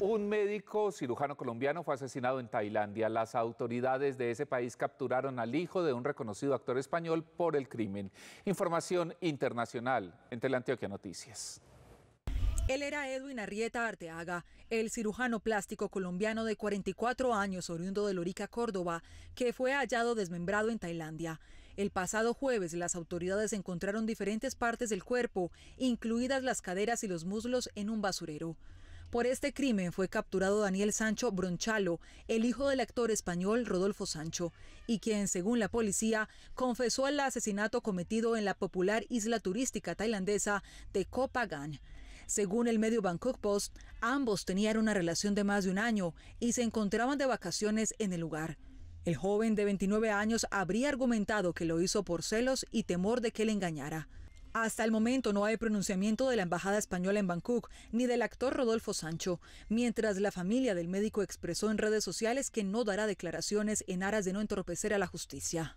Un médico cirujano colombiano fue asesinado en Tailandia. Las autoridades de ese país capturaron al hijo de un reconocido actor español por el crimen. Información internacional en Teleantioquia Noticias. Él era Edwin Arrieta Arteaga, el cirujano plástico colombiano de 44 años, oriundo de Lorica, Córdoba, que fue hallado desmembrado en Tailandia. El pasado jueves las autoridades encontraron diferentes partes del cuerpo, incluidas las caderas y los muslos, en un basurero. Por este crimen fue capturado Daniel Sancho Bronchalo, el hijo del actor español Rodolfo Sancho, y quien, según la policía, confesó el asesinato cometido en la popular isla turística tailandesa de Koh Phangan. Según el medio Bangkok Post, ambos tenían una relación de más de un año y se encontraban de vacaciones en el lugar. El joven de 29 años habría argumentado que lo hizo por celos y temor de que le engañara. Hasta el momento no hay pronunciamiento de la Embajada Española en Bangkok ni del actor Rodolfo Sancho, mientras la familia del médico expresó en redes sociales que no dará declaraciones en aras de no entorpecer a la justicia.